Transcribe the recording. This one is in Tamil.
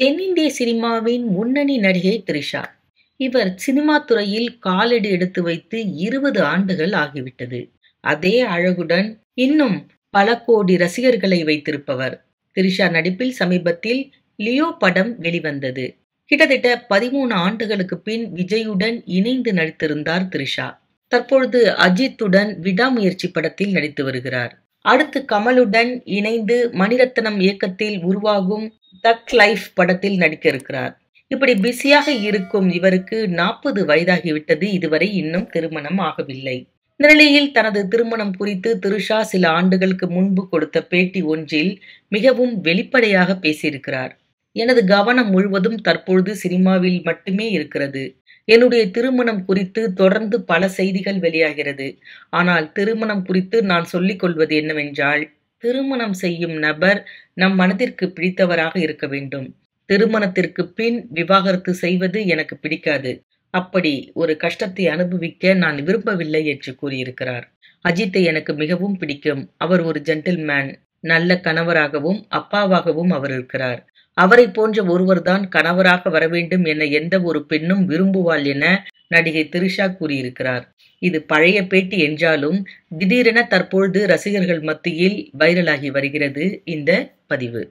தென்னிந்திய சினிமாவின் முன்னணி நடிகை த்ரிஷா இவர் சினிமா துறையில் காலடி எடுத்து வைத்து இருபது ஆண்டுகள் ஆகிவிட்டது அதே அழகுடன் இன்னும் பல கோடி ரசிகர்களை வைத்திருப்பவர் த்ரிஷா நடிப்பில் சமீபத்தில் லியோ படம் வெளிவந்தது கிட்டத்தட்ட பதிமூணு ஆண்டுகளுக்கு பின் விஜயுடன் இணைந்து நடித்திருந்தார் த்ரிஷா தற்பொழுது அஜித்துடன் விடாமுயற்சி படத்தில் நடித்து வருகிறார் அடுத்து கமலுடன் இணைந்து மணிரத்னம் இயக்கத்தில் உருவாகும் தக் லைஃப் படத்தில் நடிக்க இருக்கிறார் இப்படி பிஸியாக இருக்கும் இவருக்கு நாற்பது வயதாகிவிட்டது இதுவரை இன்னும் திருமணம் ஆகவில்லை இந்த நிலையில் தனது திருமணம் குறித்து திருஷா சில ஆண்டுகளுக்கு முன்பு கொடுத்த பேட்டி ஒன்றில் மிகவும் வெளிப்படையாக பேசியிருக்கிறார் எனது கவனம் முழுவதும் தற்பொழுது சினிமாவில் மட்டுமே இருக்கிறது என்னுடைய திருமணம் குறித்து தொடர்ந்து பல செய்திகள் வெளியாகிறது ஆனால் திருமணம் குறித்து நான் சொல்லிக் கொள்வது என்னவென்றால் திருமணம் செய்யும் நபர் நம் மனதிற்கு பிடித்தவராக இருக்க வேண்டும் திருமணத்திற்கு பின் விவாகரத்து செய்வது எனக்கு பிடிக்காது அப்படி ஒரு கஷ்டத்தை அனுபவிக்க நான் விரும்பவில்லை என்று கூறியிருக்கிறார் அஜித்தை எனக்கு மிகவும் பிடிக்கும் அவர் ஒரு ஜென்டில்மேன் நல்ல கணவராகவும் அப்பாவாகவும் அவர் இருக்கிறார் அவரை போன்ற ஒருவர்தான் கணவராக வரவேண்டும் என எந்த ஒரு பெண்ணும் விரும்புவாள் என நடிகை திரிஷா கூறியிருக்கிறார் இது பழைய பேட்டி என்றாலும் திடீரென தற்பொழுது ரசிகர்கள் மத்தியில் வைரலாகி வருகிறது இந்த பதிவு